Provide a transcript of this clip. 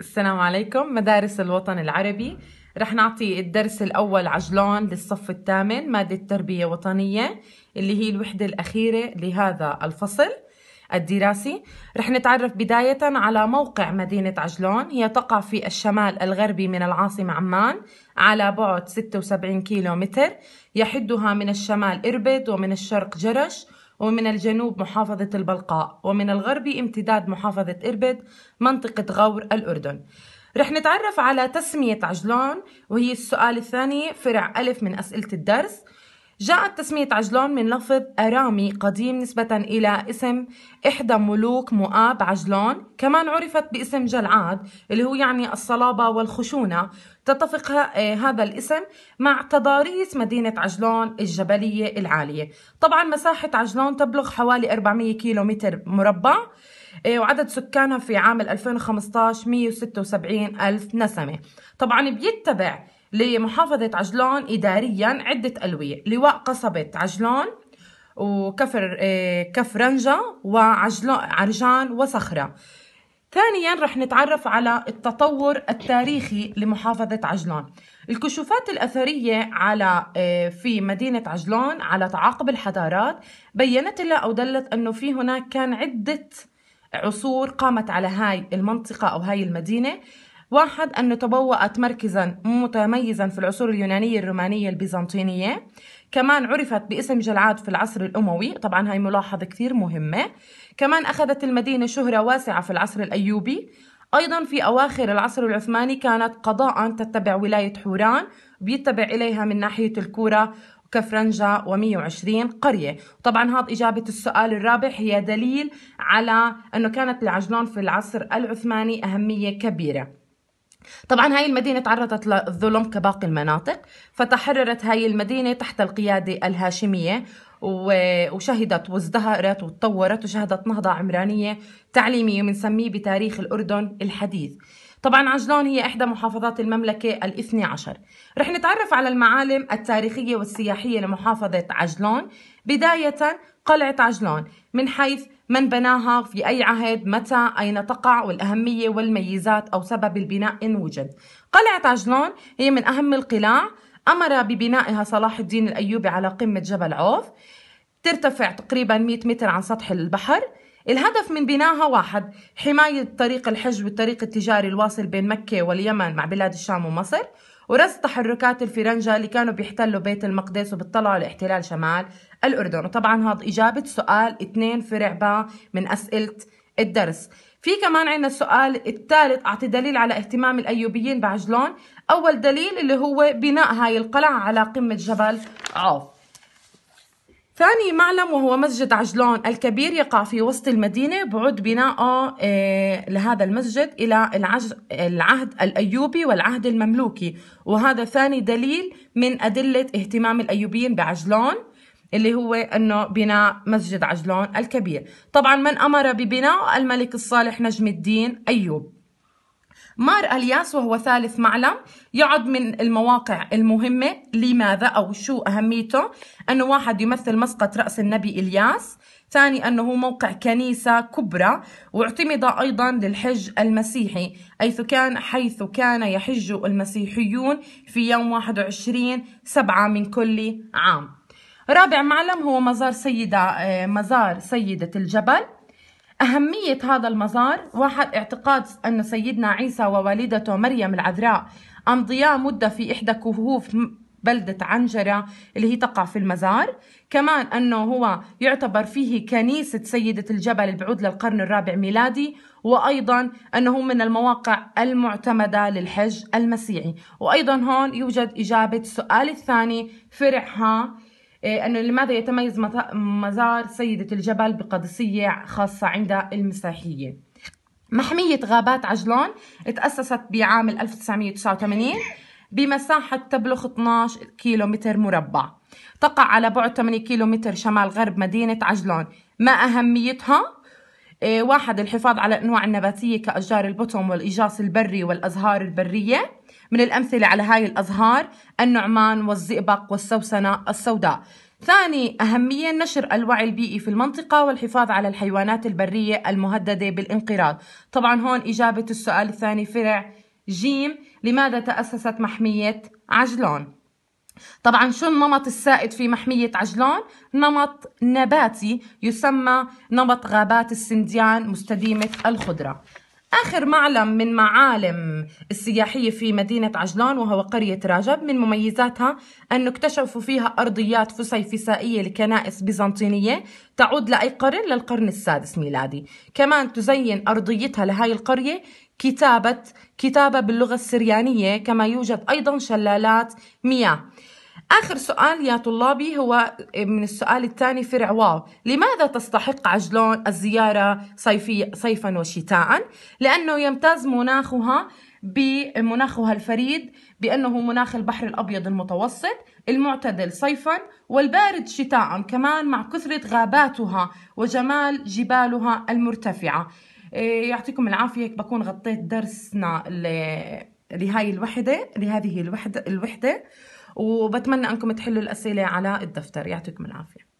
السلام عليكم مدارس الوطن العربي رح نعطي الدرس الأول عجلون للصف الثامن مادة تربية وطنية اللي هي الوحدة الأخيرة لهذا الفصل الدراسي رح نتعرف بداية على موقع مدينة عجلون هي تقع في الشمال الغربي من العاصمة عمان على بعد 76 كيلو متر يحدها من الشمال إربد ومن الشرق جرش ومن الجنوب محافظة البلقاء ومن الغرب امتداد محافظة إربد منطقة غور الأردن رح نتعرف على تسمية عجلون وهي السؤال الثاني فرع ألف من أسئلة الدرس جاءت تسمية عجلون من لفظ أرامي قديم نسبة إلى اسم إحدى ملوك مؤاب عجلون كمان عرفت باسم جلعاد اللي هو يعني الصلابة والخشونة تتفق آه، هذا الاسم مع تضاريس مدينة عجلون الجبلية العالية طبعا مساحة عجلون تبلغ حوالي 400 كيلو متر مربع آه، وعدد سكانها في عام 2015 176 ألف نسمة طبعا بيتبع لمحافظة عجلون إداريا عدة ألوية لواء قصبة عجلون وكفر آه، كفرنجة وعجلون عرجان وصخرة ثانيا رح نتعرف على التطور التاريخي لمحافظة عجلون الكشوفات الأثرية على آه، في مدينة عجلون على تعاقب الحضارات بينت لها أو دلت أنه في هناك كان عدة عصور قامت على هاي المنطقة أو هاي المدينة واحد أنه تبوأت مركزا متميزا في العصور اليونانية الرومانية البيزنطينية كمان عرفت باسم جلعاد في العصر الأموي طبعا هاي ملاحظة كثير مهمة كمان أخذت المدينة شهرة واسعة في العصر الأيوبي أيضا في أواخر العصر العثماني كانت قضاء تتبع ولاية حوران بيتبع إليها من ناحية الكورة كفرنجة و120 قرية طبعا هذا إجابة السؤال الرابع هي دليل على أنه كانت العجلون في العصر العثماني أهمية كبيرة طبعا هاي المدينة تعرضت للظلم كباقي المناطق فتحررت هاي المدينة تحت القيادة الهاشمية وشهدت وازدهرت وتطورت وشهدت نهضة عمرانية تعليمية ومنسميه بتاريخ الأردن الحديث طبعا عجلون هي إحدى محافظات المملكة الاثني عشر رح نتعرف على المعالم التاريخية والسياحية لمحافظة عجلون بداية قلعة عجلون من حيث من بناها في أي عهد متى أين تقع والأهمية والميزات أو سبب البناء إن وجد قلعة عجلون هي من أهم القلاع أمر ببنائها صلاح الدين الأيوبي على قمة جبل عوف ترتفع تقريبا 100 متر عن سطح البحر الهدف من بناها واحد حماية طريق الحج والطريق التجاري الواصل بين مكة واليمن مع بلاد الشام ومصر ورصد تحركات الفرنجة اللي كانوا بيحتلوا بيت المقدس وبيطلعوا لاحتلال شمال الأردن وطبعا هذا إجابة سؤال اتنين فرع باء من أسئلة الدرس في كمان عندنا السؤال الثالث أعطي دليل على اهتمام الأيوبيين بعجلون أول دليل اللي هو بناء هاي القلعة على قمة جبل عوف ثاني معلم وهو مسجد عجلون الكبير يقع في وسط المدينة بعد بناءه آه، لهذا المسجد إلى العهد الأيوبي والعهد المملوكي وهذا ثاني دليل من أدلة اهتمام الأيوبيين بعجلون اللي هو أنه بناء مسجد عجلون الكبير طبعا من أمر ببناء الملك الصالح نجم الدين أيوب مار الياس وهو ثالث معلم يعد من المواقع المهمة لماذا أو شو أهميته أنه واحد يمثل مسقط رأس النبي إلياس ثاني أنه موقع كنيسة كبرى واعتمد أيضا للحج المسيحي حيث كان حيث كان يحج المسيحيون في يوم 21 سبعة من كل عام رابع معلم هو مزار سيدة آه، مزار سيدة الجبل أهمية هذا المزار واحد اعتقاد أن سيدنا عيسى ووالدته مريم العذراء أمضيا مدة في إحدى كهوف بلدة عنجرة اللي هي تقع في المزار كمان أنه هو يعتبر فيه كنيسة سيدة الجبل البعود للقرن الرابع ميلادي وأيضا أنه من المواقع المعتمدة للحج المسيحي وأيضا هون يوجد إجابة السؤال الثاني فرعها إيه، أنه لماذا يتميز مزار سيدة الجبل بقدسية خاصة عند المسيحية محمية غابات عجلون تأسست بعام 1989 بمساحة تبلغ 12 كيلومتر مربع تقع على بعد 8 كيلومتر شمال غرب مدينة عجلون ما أهميتها؟ إيه، واحد الحفاظ على الأنواع النباتية كأشجار البطم والإجاص البري والأزهار البرية من الأمثلة على هاي الأزهار النعمان والزئبق والسوسنة السوداء ثاني أهمية نشر الوعي البيئي في المنطقة والحفاظ على الحيوانات البرية المهددة بالانقراض طبعا هون إجابة السؤال الثاني فرع جيم لماذا تأسست محمية عجلون طبعا شو النمط السائد في محمية عجلون؟ نمط نباتي يسمى نمط غابات السنديان مستديمة الخضرة آخر معلم من معالم السياحية في مدينة عجلان وهو قرية راجب من مميزاتها أنه اكتشفوا فيها أرضيات فسيفسائية لكنائس بيزنطينية تعود لأي قرن للقرن السادس ميلادي كمان تزين أرضيتها لهاي القرية كتابة كتابة باللغة السريانية كما يوجد أيضا شلالات مياه آخر سؤال يا طلابي هو آه، من السؤال الثاني فرع واو لماذا تستحق عجلون الزيارة صيفي صيفا وشتاء لأنه يمتاز مناخها بمناخها الفريد بأنه مناخ البحر الأبيض المتوسط المعتدل صيفا والبارد شتاء كمان مع كثرة غاباتها وجمال جبالها المرتفعة آه، يعطيكم العافية بكون غطيت درسنا لهاي الوحدة لهذه الوحدة, الوحدة وبتمنى انكم تحلوا الاسئله على الدفتر يعطيكم العافيه